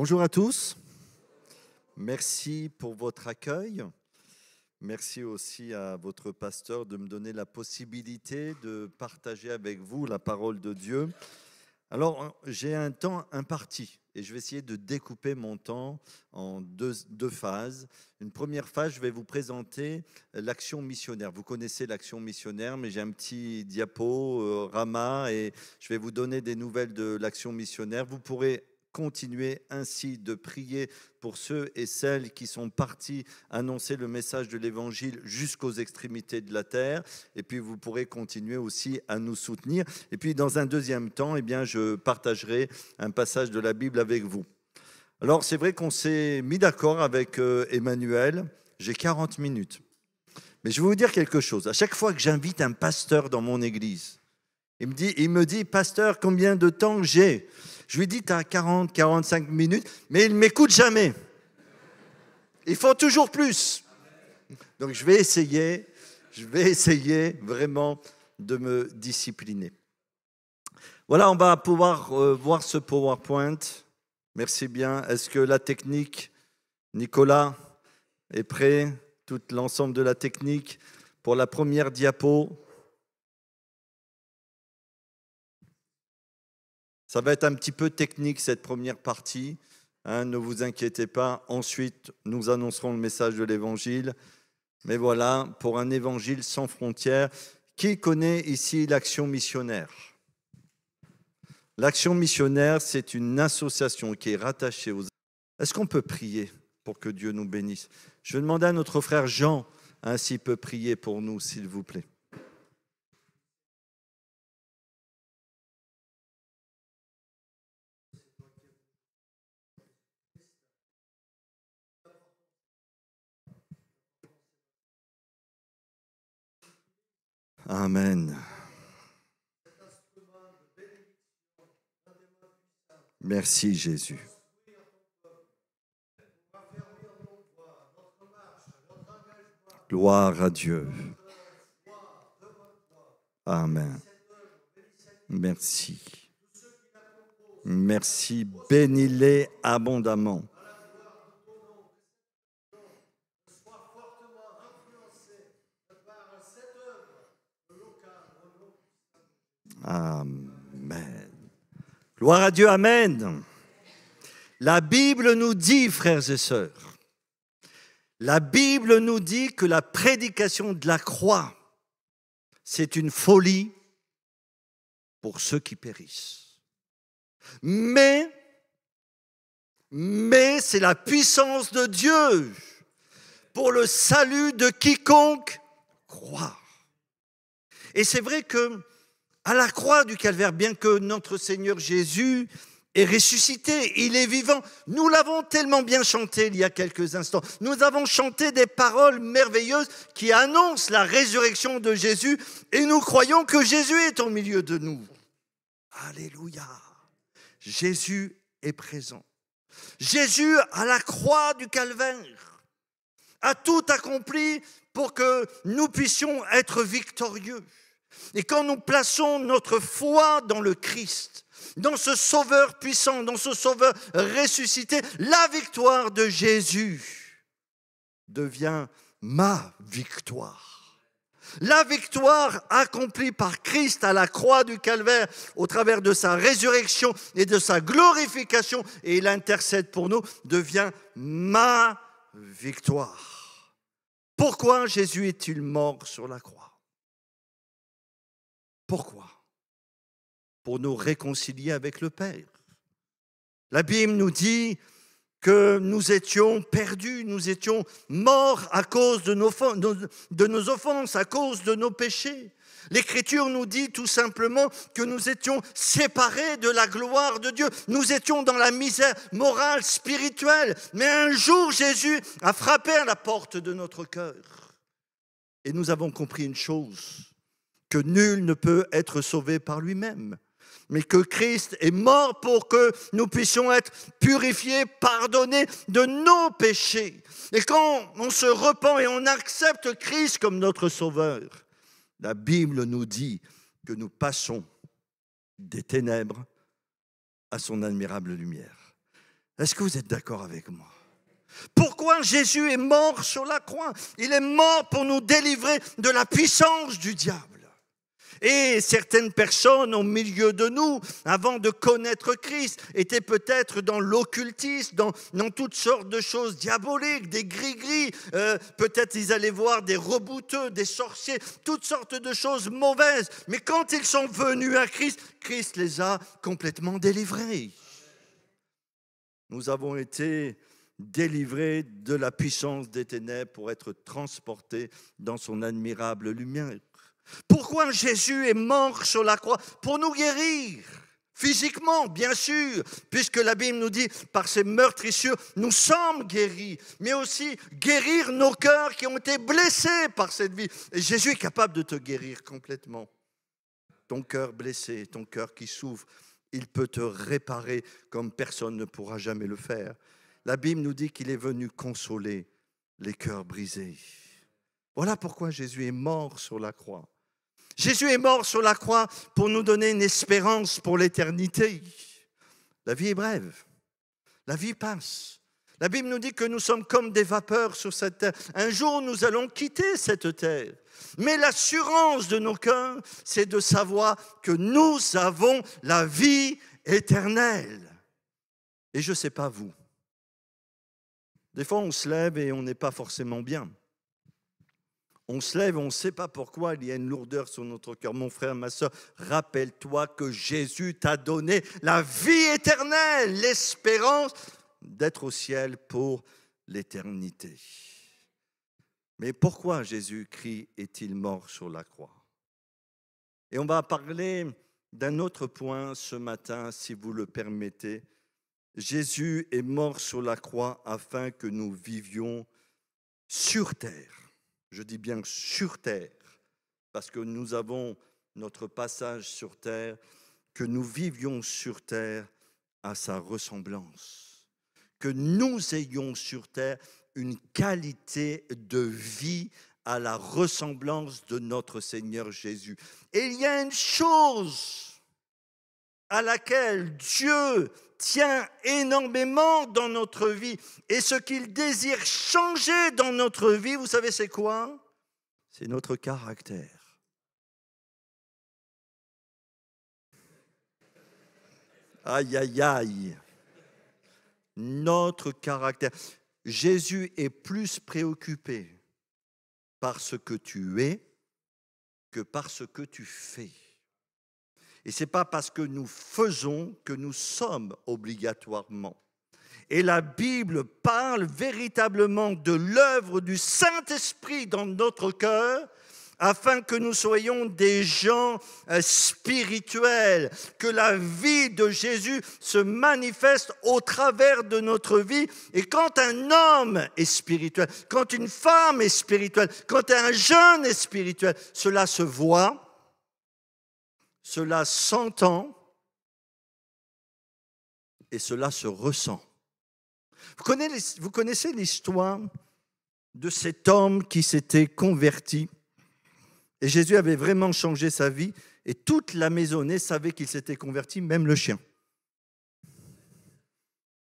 Bonjour à tous. Merci pour votre accueil. Merci aussi à votre pasteur de me donner la possibilité de partager avec vous la parole de Dieu. Alors, j'ai un temps imparti et je vais essayer de découper mon temps en deux, phases. Une première phase, je vais vous présenter l'action missionnaire. Vous connaissez l'action missionnaire, mais j'ai un petit diapo, euh, Rama, et je vais vous donner des nouvelles de l'action missionnaire. Vous pourrez continuer ainsi de prier pour ceux et celles qui sont partis annoncer le message de l'Évangile jusqu'aux extrémités de la terre. Et puis vous pourrez continuer aussi à nous soutenir. Et puis dans un deuxième temps, eh bien, je partagerai un passage de la Bible avec vous. Alors c'est vrai qu'on s'est mis d'accord avec euh, Emmanuel. J'ai 40 minutes. Mais je vais vous dire quelque chose. À chaque fois que j'invite un pasteur dans mon église, il me dit, pasteur, combien de temps j'ai Je lui dis, tu as 40, 45 minutes, mais il ne m'écoute jamais. Il faut toujours plus. Donc je vais essayer, je vais essayer vraiment de me discipliner. Voilà, on va pouvoir euh, voir ce PowerPoint. Merci bien. Est-ce que la technique, Nicolas, est prêt Tout l'ensemble de la technique pour la première diapo Ça va être un petit peu technique cette première partie. Hein, ne vous inquiétez pas. Ensuite, nous annoncerons le message de l'évangile. Mais voilà, pour un évangile sans frontières, qui connaît ici l'action missionnaire L'action missionnaire, c'est une association qui est rattachée aux... Est-ce qu'on peut prier pour que Dieu nous bénisse Je vais demander à notre frère Jean, ainsi hein, peut prier pour nous, s'il vous plaît. Amen. Merci Jésus. Gloire à Dieu. Amen. Merci. Merci. Bénis-les abondamment. Amen. Gloire à Dieu, Amen. La Bible nous dit, frères et sœurs, la Bible nous dit que la prédication de la croix, c'est une folie pour ceux qui périssent. Mais, mais c'est la puissance de Dieu pour le salut de quiconque croit. Et c'est vrai que à la croix du calvaire, bien que notre Seigneur Jésus est ressuscité, il est vivant. Nous l'avons tellement bien chanté il y a quelques instants. Nous avons chanté des paroles merveilleuses qui annoncent la résurrection de Jésus et nous croyons que Jésus est au milieu de nous. Alléluia. Jésus est présent. Jésus à la croix du calvaire a tout accompli pour que nous puissions être victorieux. Et quand nous plaçons notre foi dans le Christ, dans ce Sauveur puissant, dans ce Sauveur ressuscité, la victoire de Jésus devient ma victoire. La victoire accomplie par Christ à la croix du Calvaire au travers de sa résurrection et de sa glorification, et il intercède pour nous, devient ma victoire. Pourquoi Jésus est-il mort sur la croix pourquoi Pour nous réconcilier avec le Père. La Bible nous dit que nous étions perdus, nous étions morts à cause de nos, de nos offenses, à cause de nos péchés. L'Écriture nous dit tout simplement que nous étions séparés de la gloire de Dieu. Nous étions dans la misère morale, spirituelle. Mais un jour, Jésus a frappé à la porte de notre cœur. Et nous avons compris une chose, que nul ne peut être sauvé par lui-même, mais que Christ est mort pour que nous puissions être purifiés, pardonnés de nos péchés. Et quand on se repent et on accepte Christ comme notre sauveur, la Bible nous dit que nous passons des ténèbres à son admirable lumière. Est-ce que vous êtes d'accord avec moi pourquoi Jésus est mort sur la croix Il est mort pour nous délivrer de la puissance du diable. Et certaines personnes au milieu de nous, avant de connaître Christ, étaient peut-être dans l'occultisme, dans, toutes sortes de choses diaboliques, des gris-gris. Euh, peut-être ils allaient voir des rebouteux, des sorciers, toutes sortes de choses mauvaises. Mais quand ils sont venus à Christ, Christ les a complètement délivrés. Nous avons été délivrés de la puissance des ténèbres pour être transportés dans son admirable lumière. Pourquoi Jésus est mort sur la croix Pour nous guérir. Physiquement, bien sûr, puisque la Bible nous dit, par ses meurtrissures, nous sommes guéris, mais aussi guérir nos cœurs qui ont été blessés par cette vie. Et Jésus est capable de te guérir complètement. Ton cœur blessé, ton cœur qui souffre, il peut te réparer comme personne ne pourra jamais le faire. La Bible nous dit qu'il est venu consoler les cœurs brisés. Voilà pourquoi Jésus est mort sur la croix. Jésus est mort sur la croix pour nous donner une espérance pour l'éternité. La vie est brève. La vie passe. La Bible nous dit que nous sommes comme des vapeurs sur cette terre. Un jour, nous allons quitter cette terre. Mais l'assurance de nos cœurs, c'est de savoir que nous avons la vie éternelle. Et je ne sais pas vous. Des fois, on se lève et on n'est pas forcément bien. On se lève, on ne sait pas pourquoi, il y a une lourdeur sur notre cœur. Mon frère, ma soeur, rappelle-toi que Jésus t'a donné la vie éternelle, l'espérance d'être au ciel pour l'éternité. Mais pourquoi Jésus-Christ est-il mort sur la croix Et on va parler d'un autre point ce matin, si vous le permettez. Jésus est mort sur la croix afin que nous vivions sur terre je dis bien sur terre, parce que nous avons notre passage sur terre, que nous vivions sur terre à sa ressemblance, que nous ayons sur terre une qualité de vie à la ressemblance de notre Seigneur Jésus. Et il y a une chose à laquelle Dieu tient énormément dans notre vie. Et ce qu'il désire changer dans notre vie, vous savez, c'est quoi C'est notre caractère. Aïe, aïe, aïe. Notre caractère. Jésus est plus préoccupé par ce que tu es que par ce que tu fais. Et ce n'est pas parce que nous faisons que nous sommes obligatoirement. Et la Bible parle véritablement de l'œuvre du Saint-Esprit dans notre cœur afin que nous soyons des gens euh, spirituels, que la vie de Jésus se manifeste au travers de notre vie. Et quand un homme est spirituel, quand une femme est spirituelle, quand un jeune est spirituel, cela se voit cela s'entend et cela se ressent. Vous connaissez l'histoire de cet homme qui s'était converti et Jésus avait vraiment changé sa vie et toute la maisonnée savait qu'il s'était converti, même le chien.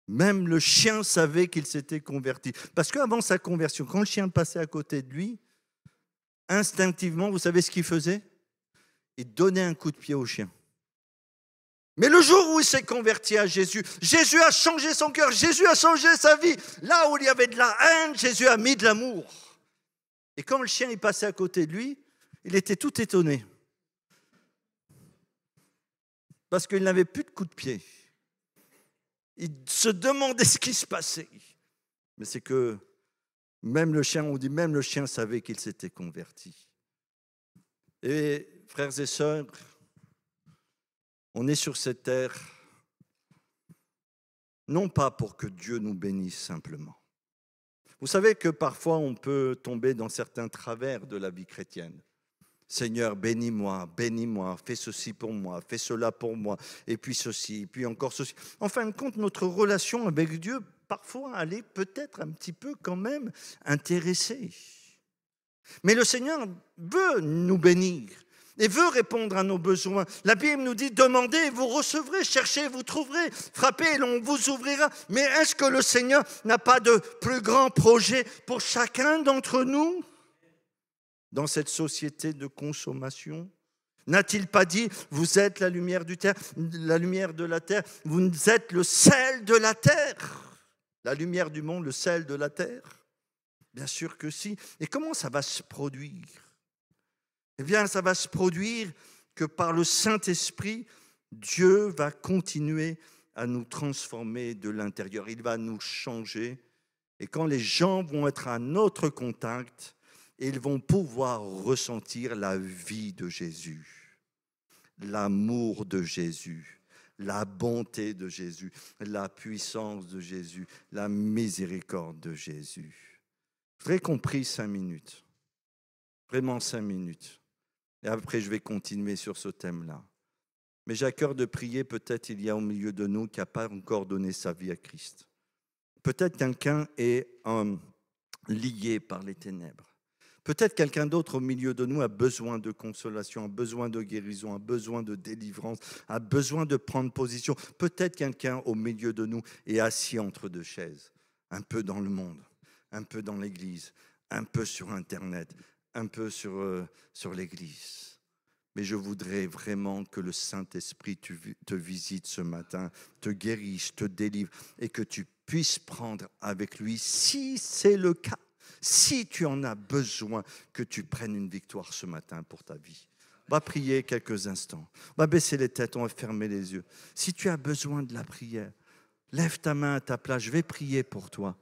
Même le chien savait qu'il s'était converti. Parce qu'avant sa conversion, quand le chien passait à côté de lui, instinctivement, vous savez ce qu'il faisait et donner un coup de pied au chien. Mais le jour où il s'est converti à Jésus, Jésus a changé son cœur, Jésus a changé sa vie. Là où il y avait de la haine, Jésus a mis de l'amour. Et quand le chien est passé à côté de lui, il était tout étonné. Parce qu'il n'avait plus de coup de pied. Il se demandait ce qui se passait. Mais c'est que même le chien, on dit, même le chien savait qu'il s'était converti. Et Frères et sœurs, on est sur cette terre non pas pour que Dieu nous bénisse simplement. Vous savez que parfois on peut tomber dans certains travers de la vie chrétienne. Seigneur, bénis-moi, bénis-moi, fais ceci pour moi, fais cela pour moi, et puis ceci, et puis encore ceci. En fin de compte, notre relation avec Dieu, parfois, elle est peut-être un petit peu quand même intéressée. Mais le Seigneur veut nous bénir et veut répondre à nos besoins. La Bible nous dit, demandez et vous recevrez, cherchez et vous trouverez, frappez et l'on vous ouvrira. Mais est-ce que le Seigneur n'a pas de plus grand projet pour chacun d'entre nous dans cette société de consommation N'a-t-il pas dit, vous êtes la lumière, du la lumière de la terre, vous êtes le sel de la terre, la lumière du monde, le sel de la terre Bien sûr que si. Et comment ça va se produire eh bien, ça va se produire que par le Saint-Esprit, Dieu va continuer à nous transformer de l'intérieur. Il va nous changer. Et quand les gens vont être à notre contact, ils vont pouvoir ressentir la vie de Jésus, l'amour de Jésus, la bonté de Jésus, la puissance de Jésus, la miséricorde de Jésus. Vous avez compris cinq minutes, vraiment cinq minutes. Et après, je vais continuer sur ce thème-là. Mais j'ai à cœur de prier, peut-être il y a au milieu de nous qui n'a pas encore donné sa vie à Christ. Peut-être quelqu'un est euh, lié par les ténèbres. Peut-être quelqu'un d'autre au milieu de nous a besoin de consolation, a besoin de guérison, a besoin de délivrance, a besoin de prendre position. Peut-être quelqu'un au milieu de nous est assis entre deux chaises, un peu dans le monde, un peu dans l'Église, un peu sur Internet, un peu sur, euh, sur l'Église. Mais je voudrais vraiment que le Saint-Esprit te visite ce matin, te guérisse, te délivre et que tu puisses prendre avec lui, si c'est le cas, si tu en as besoin, que tu prennes une victoire ce matin pour ta vie. Va prier quelques instants. Va baisser les têtes, on va fermer les yeux. Si tu as besoin de la prière, lève ta main à ta place, je vais prier pour toi.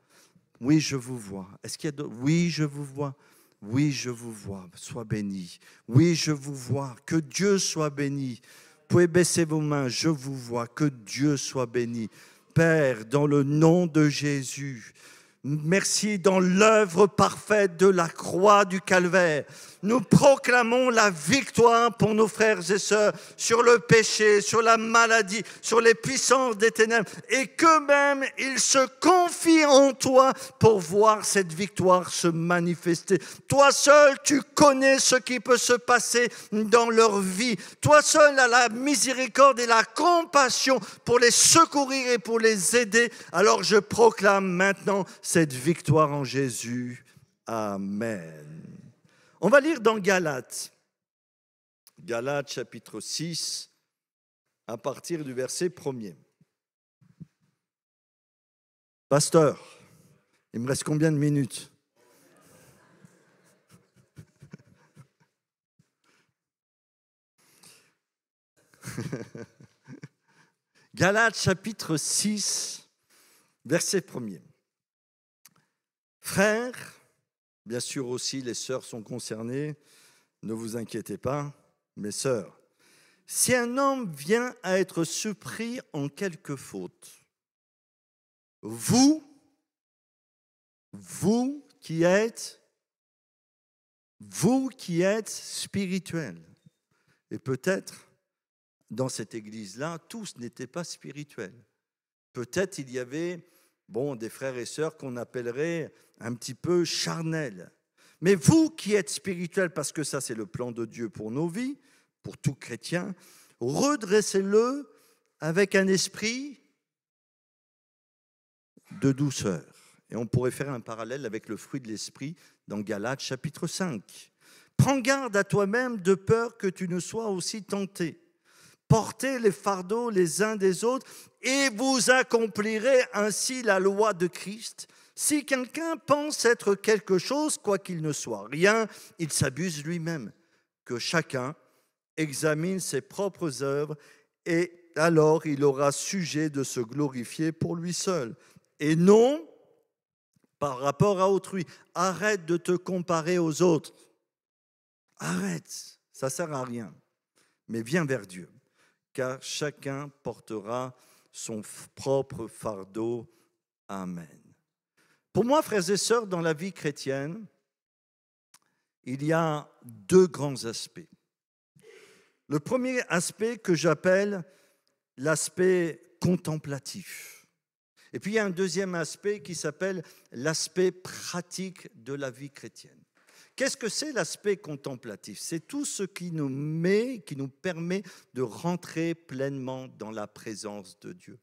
Oui, je vous vois. Est-ce qu'il y a Oui, je vous vois. Oui, je vous vois, sois béni. Oui, je vous vois, que Dieu soit béni. Vous pouvez baisser vos mains, je vous vois, que Dieu soit béni. Père, dans le nom de Jésus, merci dans l'œuvre parfaite de la croix du calvaire nous proclamons la victoire pour nos frères et sœurs sur le péché, sur la maladie, sur les puissances des ténèbres, et qu'eux-mêmes, ils se confient en toi pour voir cette victoire se manifester. Toi seul, tu connais ce qui peut se passer dans leur vie. Toi seul as la miséricorde et la compassion pour les secourir et pour les aider. Alors je proclame maintenant cette victoire en Jésus. Amen. On va lire dans Galates. Galates chapitre 6 à partir du verset 1er. Pasteur, il me reste combien de minutes Galates chapitre 6, verset 1er. Frères, Bien sûr aussi, les sœurs sont concernées. Ne vous inquiétez pas, mes sœurs. Si un homme vient à être surpris en quelque faute, vous, vous qui êtes, vous qui êtes spirituel. et peut-être dans cette église-là, tous n'étaient pas spirituels. Peut-être il y avait bon, des frères et sœurs qu'on appellerait un petit peu charnels. Mais vous qui êtes spirituels, parce que ça c'est le plan de Dieu pour nos vies, pour tout chrétien, redressez-le avec un esprit de douceur. Et on pourrait faire un parallèle avec le fruit de l'esprit dans Galates chapitre 5. Prends garde à toi-même de peur que tu ne sois aussi tenté portez les fardeaux les uns des autres et vous accomplirez ainsi la loi de Christ. Si quelqu'un pense être quelque chose, quoi qu'il ne soit rien, il s'abuse lui-même. Que chacun examine ses propres œuvres et alors il aura sujet de se glorifier pour lui seul et non par rapport à autrui. Arrête de te comparer aux autres. Arrête, ça sert à rien. Mais viens vers Dieu car chacun portera son propre fardeau. Amen. Pour moi, frères et sœurs, dans la vie chrétienne, il y a deux grands aspects. Le premier aspect que j'appelle l'aspect contemplatif. Et puis il y a un deuxième aspect qui s'appelle l'aspect pratique de la vie chrétienne. Qu'est-ce que c'est l'aspect contemplatif C'est tout ce qui nous met, qui nous permet de rentrer pleinement dans la présence de Dieu.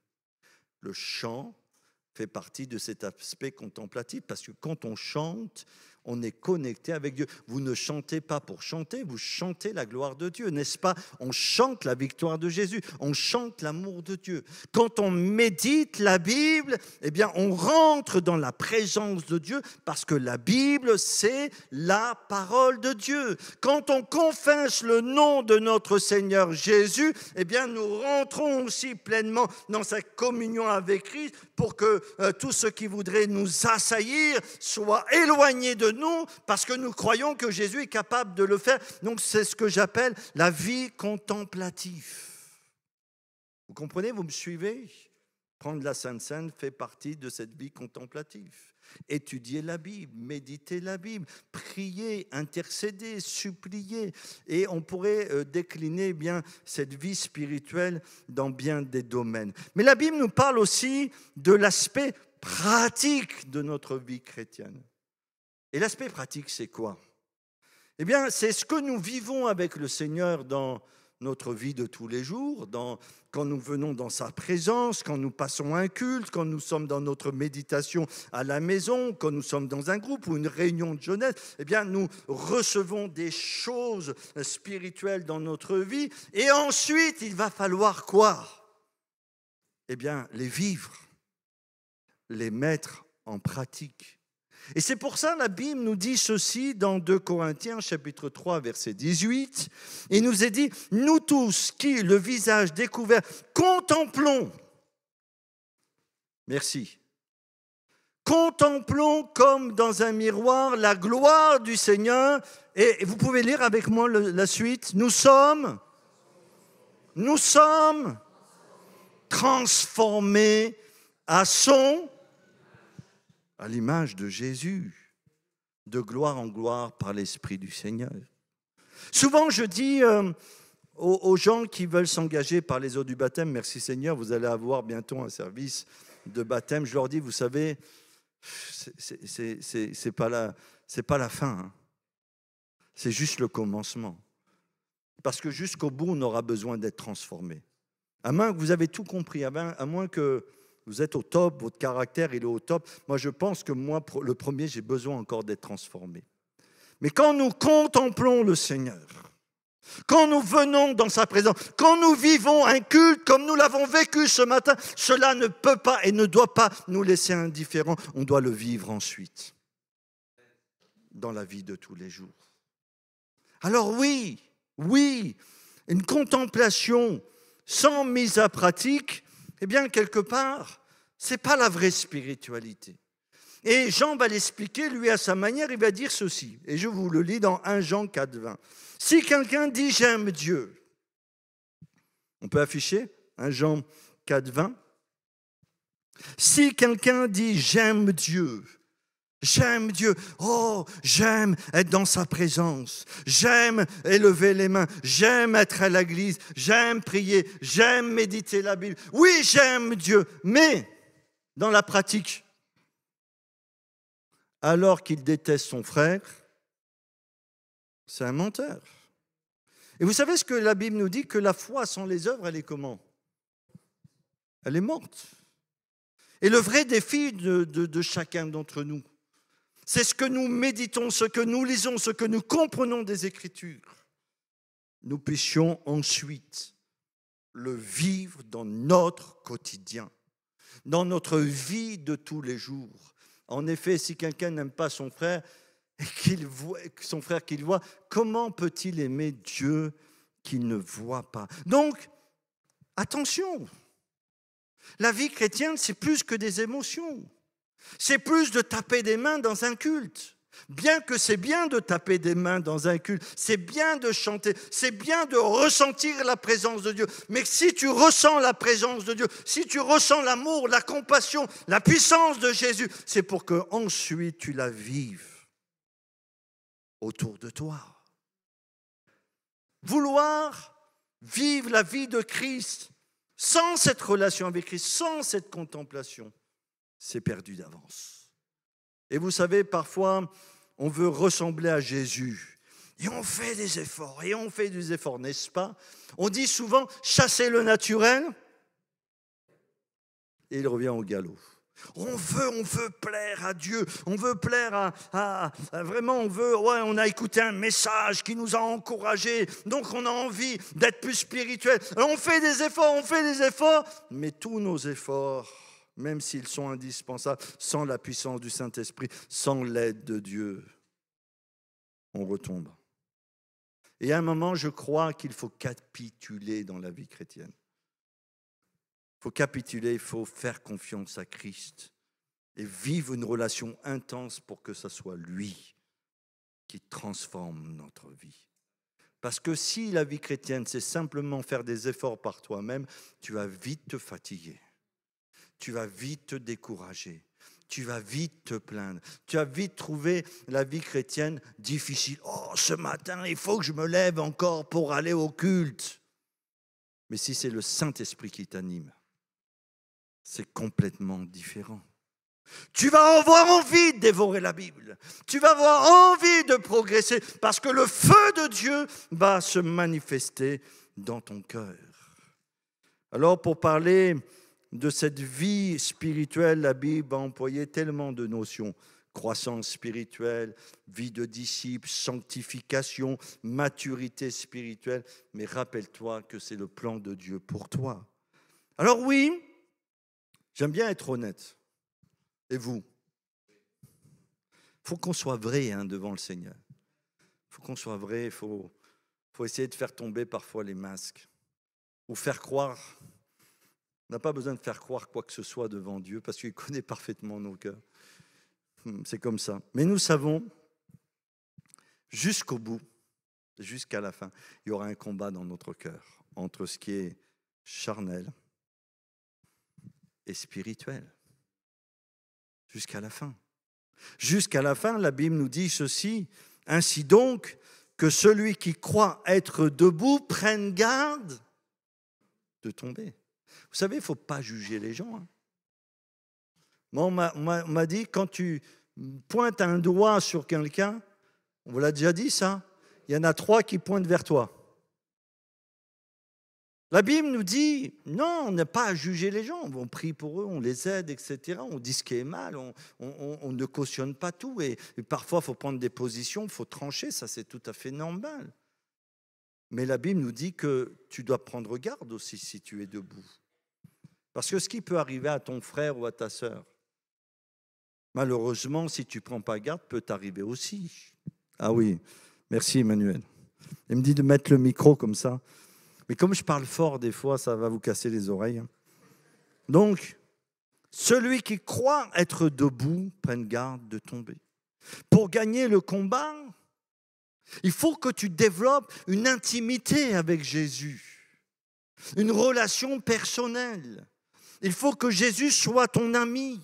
Le chant fait partie de cet aspect contemplatif parce que quand on chante, on est connecté avec Dieu. Vous ne chantez pas pour chanter, vous chantez la gloire de Dieu, n'est-ce pas On chante la victoire de Jésus, on chante l'amour de Dieu. Quand on médite la Bible, eh bien, on rentre dans la présence de Dieu parce que la Bible, c'est la parole de Dieu. Quand on confesse le nom de notre Seigneur Jésus, eh bien, nous rentrons aussi pleinement dans sa communion avec Christ pour que euh, tout ce qui voudrait nous assaillir soit éloigné de nous parce que nous croyons que Jésus est capable de le faire. Donc c'est ce que j'appelle la vie contemplative. Vous comprenez, vous me suivez Prendre la Sainte Seine fait partie de cette vie contemplative. Étudier la Bible, méditer la Bible, prier, intercéder, supplier. Et on pourrait euh, décliner bien cette vie spirituelle dans bien des domaines. Mais la Bible nous parle aussi de l'aspect pratique de notre vie chrétienne. Et l'aspect pratique, c'est quoi Eh bien, c'est ce que nous vivons avec le Seigneur dans notre vie de tous les jours, quand nous venons dans sa présence, quand nous passons un culte, quand nous sommes dans notre méditation à la maison, quand nous sommes dans un groupe ou une réunion de jeunesse, eh bien nous recevons des choses spirituelles dans notre vie et ensuite il va falloir quoi Eh bien les vivre, les mettre en pratique et c'est pour ça la Bible nous dit ceci dans 2 Corinthiens chapitre 3 verset 18. Il nous est dit, nous tous qui, le visage découvert, contemplons, merci, contemplons comme dans un miroir la gloire du Seigneur. Et vous pouvez lire avec moi la suite, nous sommes, nous sommes transformés à son à l'image de Jésus, de gloire en gloire par l'Esprit du Seigneur. Souvent, je dis euh, aux, gens qui veulent s'engager par les eaux du baptême, merci Seigneur, vous allez avoir bientôt un service de baptême. Je leur dis, vous savez, c'est pas pas la fin, hein. c'est juste le commencement. Parce que jusqu'au bout, on aura besoin d'être transformé. À moins que vous avez tout compris, à moins que vous êtes au top, votre caractère, il est au top. Moi, je pense que moi, le premier, j'ai besoin encore d'être transformé. Mais quand nous contemplons le Seigneur, quand nous venons dans sa présence, quand nous vivons un culte comme nous l'avons vécu ce matin, cela ne peut pas et ne doit pas nous laisser indifférents. On doit le vivre ensuite dans la vie de tous les jours. Alors oui, oui, une contemplation sans mise à pratique, eh bien, quelque part, ce n'est pas la vraie spiritualité. Et Jean va l'expliquer, lui, à sa manière, il va dire ceci, et je vous le lis dans 1 Jean 4, 20. Si quelqu'un dit j'aime Dieu, on peut afficher 1 Jean 4, 20. Si quelqu'un dit j'aime Dieu, J'aime Dieu. Oh, j'aime être dans sa présence. J'aime élever les mains. J'aime être à l'église. J'aime prier. J'aime méditer la Bible. Oui, j'aime Dieu. Mais dans la pratique. Alors qu'il déteste son frère, c'est un menteur. Et vous savez ce que la Bible nous dit Que la foi sans les œuvres, elle est comment Elle est morte. Et le vrai défi de, chacun d'entre nous, c'est ce que nous méditons, ce que nous lisons, ce que nous comprenons des Écritures. Nous puissions ensuite le vivre dans notre quotidien dans notre vie de tous les jours. En effet, si quelqu'un n'aime pas son frère, qu'il voit, son frère qu'il voit, comment peut-il aimer Dieu qu'il ne voit pas Donc, attention, la vie chrétienne, c'est plus que des émotions. C'est plus de taper des mains dans un culte. Bien que c'est bien de taper des mains dans un culte, c'est bien de chanter, c'est bien de ressentir la présence de Dieu. Mais si tu ressens la présence de Dieu, si tu ressens l'amour, la compassion, la puissance de Jésus, c'est pour que ensuite tu la vives autour de toi. Vouloir vivre la vie de Christ sans cette relation avec Christ, sans cette contemplation, c'est perdu d'avance. Et vous savez, parfois, on veut ressembler à Jésus. Et on fait des efforts, et on fait des efforts, n'est-ce pas On dit souvent, chassez le naturel, et il revient au galop. On veut, on veut plaire à Dieu, on veut plaire à, vraiment, on veut, ouais, on a écouté un message qui nous a encouragés, donc on a envie d'être plus spirituel. on fait des efforts, on fait des efforts, mais tous nos efforts même s'ils sont indispensables, sans la puissance du Saint-Esprit, sans l'aide de Dieu, on retombe. Et à un moment, je crois qu'il faut capituler dans la vie chrétienne. Il faut capituler, il faut faire confiance à Christ et vivre une relation intense pour que ce soit lui qui transforme notre vie. Parce que si la vie chrétienne, c'est simplement faire des efforts par toi-même, tu vas vite te fatiguer tu vas vite te décourager. Tu vas vite te plaindre. Tu vas vite trouver la vie chrétienne difficile. Oh, ce matin, il faut que je me lève encore pour aller au culte. Mais si c'est le Saint-Esprit qui t'anime, c'est complètement différent. Tu vas avoir envie de dévorer la Bible. Tu vas avoir envie de progresser parce que le feu de Dieu va se manifester dans ton cœur. Alors pour parler de cette vie spirituelle, la Bible a employé tellement de notions. Croissance spirituelle, vie de disciple, sanctification, maturité spirituelle. Mais rappelle-toi que c'est le plan de Dieu pour toi. Alors oui, j'aime bien être honnête. Et vous Il faut qu'on soit vrai hein, devant le Seigneur. Il faut qu'on soit vrai, il faut essayer de faire tomber parfois les masques. Ou faire croire on n'a pas besoin de faire croire quoi que ce soit devant Dieu parce qu'il connaît parfaitement nos cœurs. Hmm, c'est comme ça. Mais nous savons, jusqu'au bout, jusqu'à la fin, il y aura un combat dans notre cœur entre ce qui est charnel et spirituel. Jusqu'à la fin. Jusqu'à la fin, la Bible nous dit ceci. Ainsi donc, que celui qui croit être debout prenne garde de tomber. Vous savez, il ne faut pas juger les gens. Hein. Moi, on m'a dit, quand tu pointes un doigt sur quelqu'un, on vous l'a déjà dit ça, il y en a trois qui pointent vers toi. La Bible nous dit, non, on n'a pas à juger les gens, on prie pour eux, on les aide, etc. On dit ce qui est mal, on, ne cautionne pas tout. Et, parfois, il faut prendre des positions, il faut trancher, ça c'est tout à fait normal. Mais la Bible nous dit que tu dois prendre garde aussi si tu es debout. Parce que ce qui peut arriver à ton frère ou à ta sœur, malheureusement, si tu ne prends pas garde, peut t'arriver aussi. Ah oui, merci Emmanuel. Il me dit de mettre le micro comme ça. Mais comme je parle fort des fois, ça va vous casser les oreilles. Donc, celui qui croit être debout, prenne garde de tomber. Pour gagner le combat, il faut que tu développes une intimité avec Jésus, une relation personnelle. Il faut que Jésus soit ton ami.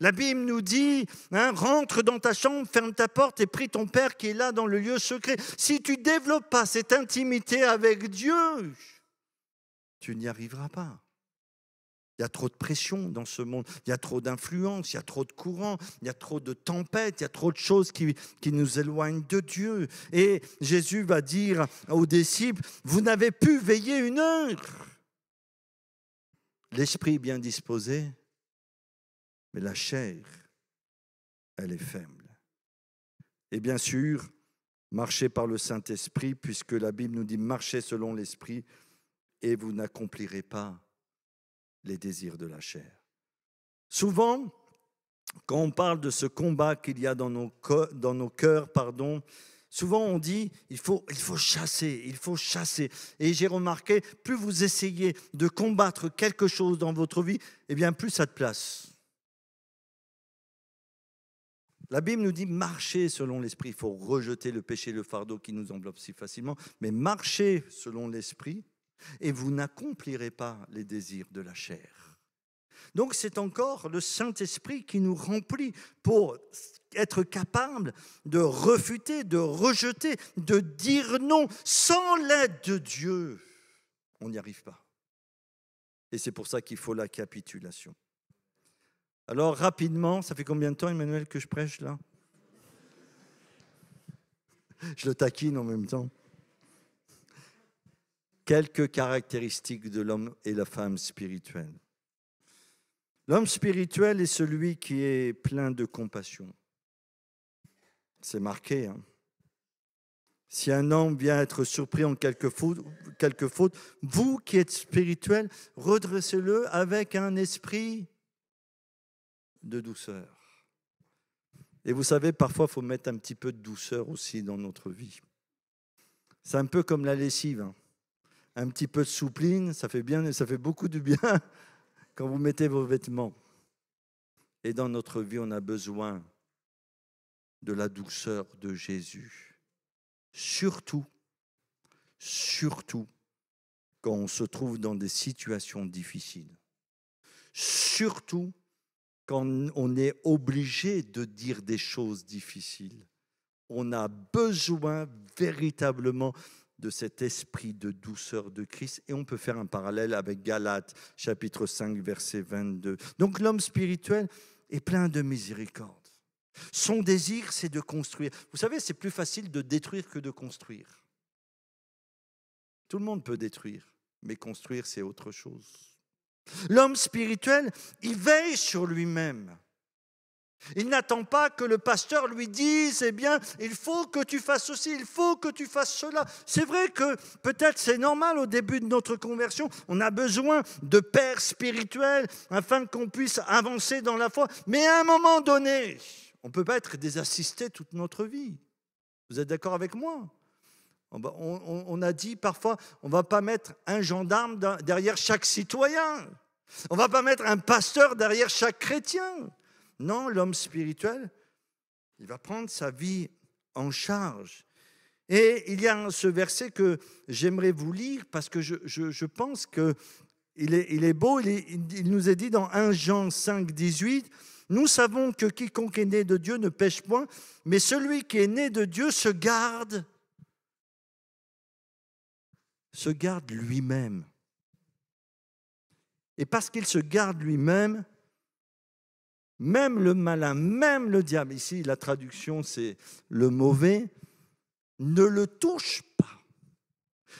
La Bible nous dit, hein, rentre dans ta chambre, ferme ta porte et prie ton Père qui est là dans le lieu secret. Si tu ne développes pas cette intimité avec Dieu, tu n'y arriveras pas. Il y a trop de pression dans ce monde, il y a trop d'influence, il y a trop de courants, il y a trop de tempêtes, il y a trop de choses qui, qui nous éloignent de Dieu. Et Jésus va dire aux disciples, vous n'avez pu veiller une heure l'esprit bien disposé, mais la chair, elle est faible. Et bien sûr, marchez par le Saint-Esprit, puisque la Bible nous dit marchez selon l'Esprit, et vous n'accomplirez pas les désirs de la chair. Souvent, quand on parle de ce combat qu'il y a dans nos, dans nos cœurs, pardon, Souvent, on dit, il faut, chasser, il faut chasser. Et j'ai remarqué, plus vous essayez de combattre quelque chose dans votre vie, eh bien, plus ça te place. La Bible nous dit marcher selon l'esprit. Il faut rejeter le péché, le fardeau qui nous enveloppe si facilement. Mais marcher selon l'esprit et vous n'accomplirez pas les désirs de la chair. Donc c'est encore le Saint-Esprit qui nous remplit pour être capable de refuter, de rejeter, de dire non sans l'aide de Dieu. On n'y arrive pas. Et c'est pour ça qu'il faut la capitulation. Alors rapidement, ça fait combien de temps Emmanuel que je prêche là Je le taquine en même temps. Quelques caractéristiques de l'homme et la femme spirituelle. L'homme spirituel est celui qui est plein de compassion. C'est marqué. Hein. si un homme vient être surpris en quelque faute, vous qui êtes spirituel, redressez-le avec un esprit de douceur. Et vous savez, parfois, il faut mettre un petit peu de douceur aussi dans notre vie. C'est un peu comme la lessive. Hein. Un petit peu de soupline, ça fait, bien, et ça fait beaucoup de bien. Quand vous mettez vos vêtements, et dans notre vie, on a besoin de la douceur de Jésus. Surtout, surtout quand on se trouve dans des situations difficiles. Surtout quand on est obligé de dire des choses difficiles. On a besoin véritablement de cet esprit de douceur de Christ. Et on peut faire un parallèle avec Galates chapitre 5 verset 22. Donc l'homme spirituel est plein de miséricorde. Son désir, c'est de construire. Vous savez, c'est plus facile de détruire que de construire. Tout le monde peut détruire, mais construire, c'est autre chose. L'homme spirituel, il veille sur lui-même. Il n'attend pas que le pasteur lui dise, eh bien, il faut que tu fasses ceci, il faut que tu fasses cela. C'est vrai que peut-être c'est normal au début de notre conversion, on a besoin de pères spirituels afin qu'on puisse avancer dans la foi. Mais à un moment donné, on ne peut pas être désassisté toute notre vie. Vous êtes d'accord avec moi on, a dit parfois, on ne va pas mettre un gendarme derrière chaque citoyen. On ne va pas mettre un pasteur derrière chaque chrétien. Non, l'homme spirituel, il va prendre sa vie en charge. Et il y a ce verset que j'aimerais vous lire parce que je, pense qu'il est, il est beau. Il, nous est dit dans 1 Jean 5, 18, Nous savons que quiconque est né de Dieu ne pêche point, mais celui qui est né de Dieu se garde, se garde lui-même. Et parce qu'il se garde lui-même, même le malin, même le diable, ici la traduction c'est le mauvais, ne le touche pas.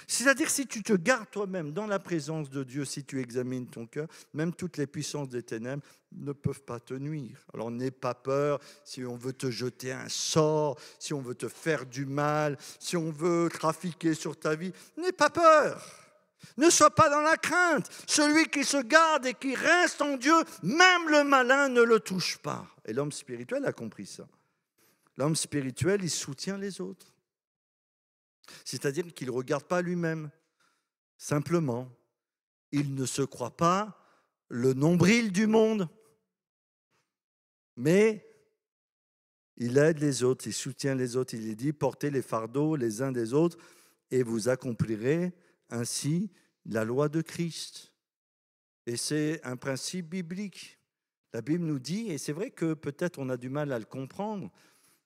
C'est-à-dire si tu te gardes toi-même dans la présence de Dieu, si tu examines ton cœur, même toutes les puissances des ténèbres ne peuvent pas te nuire. Alors n'aie pas peur si on veut te jeter un sort, si on veut te faire du mal, si on veut trafiquer sur ta vie, n'aie pas peur. Ne sois pas dans la crainte. Celui qui se garde et qui reste en Dieu, même le malin ne le touche pas. Et l'homme spirituel a compris ça. L'homme spirituel, il soutient les autres. C'est-à-dire qu'il ne regarde pas lui-même. Simplement, il ne se croit pas le nombril du monde. Mais il aide les autres, il soutient les autres. Il dit, portez les fardeaux les uns des autres et vous accomplirez ainsi la loi de Christ. Et c'est un principe biblique. La Bible nous dit, et c'est vrai que peut-être on a du mal à le comprendre,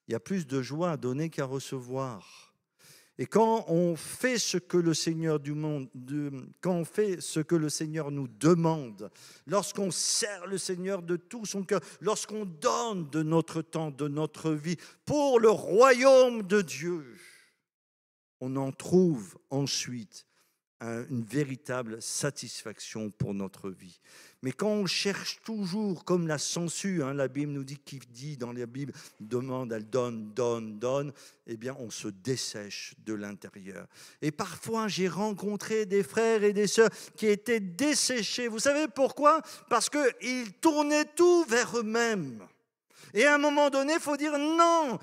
il y a plus de joie à donner qu'à recevoir. Et quand on fait ce que le Seigneur du monde, quand on fait ce que le Seigneur nous demande, lorsqu'on sert le Seigneur de tout son cœur, lorsqu'on donne de notre temps, de notre vie pour le royaume de Dieu, on en trouve ensuite une véritable satisfaction pour notre vie. Mais quand on cherche toujours, comme la censure, hein, la Bible nous dit qu'il dit dans la Bible, demande, elle donne, donne, donne, eh bien on se dessèche de l'intérieur. Et parfois j'ai rencontré des frères et des sœurs qui étaient desséchés. Vous savez pourquoi Parce qu'ils tournaient tout vers eux-mêmes. Et à un moment donné, il faut dire non,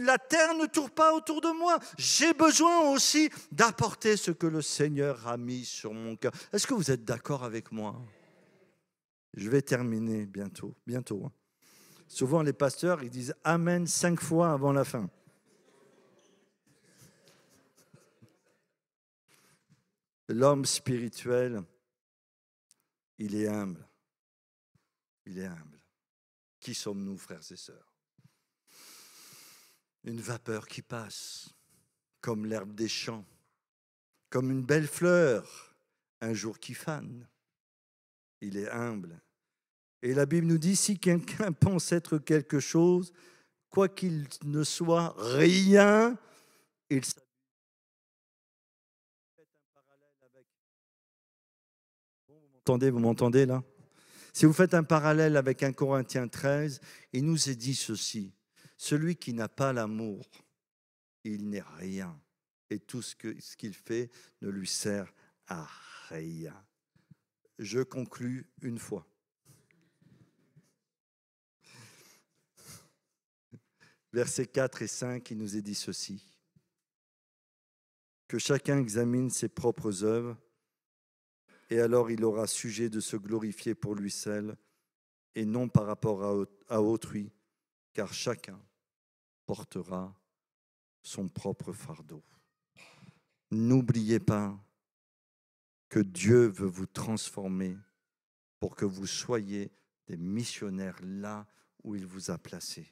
la terre ne tourne pas autour de moi. J'ai besoin aussi d'apporter ce que le Seigneur a mis sur mon cœur. Est-ce que vous êtes d'accord avec moi Je vais terminer bientôt, bientôt. Hein. Souvent, les pasteurs, ils disent Amen cinq fois avant la fin. L'homme spirituel, il est humble. Il est humble. Qui sommes-nous, frères et sœurs Une vapeur qui passe, comme l'herbe des champs, comme une belle fleur, un jour qui fane. Il est humble. Et la Bible nous dit, si quelqu'un pense être quelque chose, quoi qu'il ne soit rien, il s'abuse. Vous m'entendez, vous m'entendez là si vous faites un parallèle avec 1 Corinthiens 13, il nous est dit ceci, celui qui n'a pas l'amour, il n'est rien, et tout ce qu'il fait ne lui sert à rien. Je conclus une fois. Versets 4 et 5, il nous est dit ceci, que chacun examine ses propres œuvres et alors il aura sujet de se glorifier pour lui seul, et non par rapport à autrui, car chacun portera son propre fardeau. N'oubliez pas que Dieu veut vous transformer pour que vous soyez des missionnaires là où il vous a placé.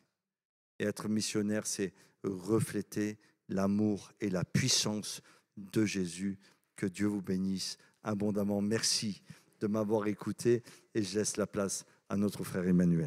Et être missionnaire, c'est refléter l'amour et la puissance de Jésus. Que Dieu vous bénisse abondamment. Merci de m'avoir écouté et je laisse la place à notre frère Emmanuel.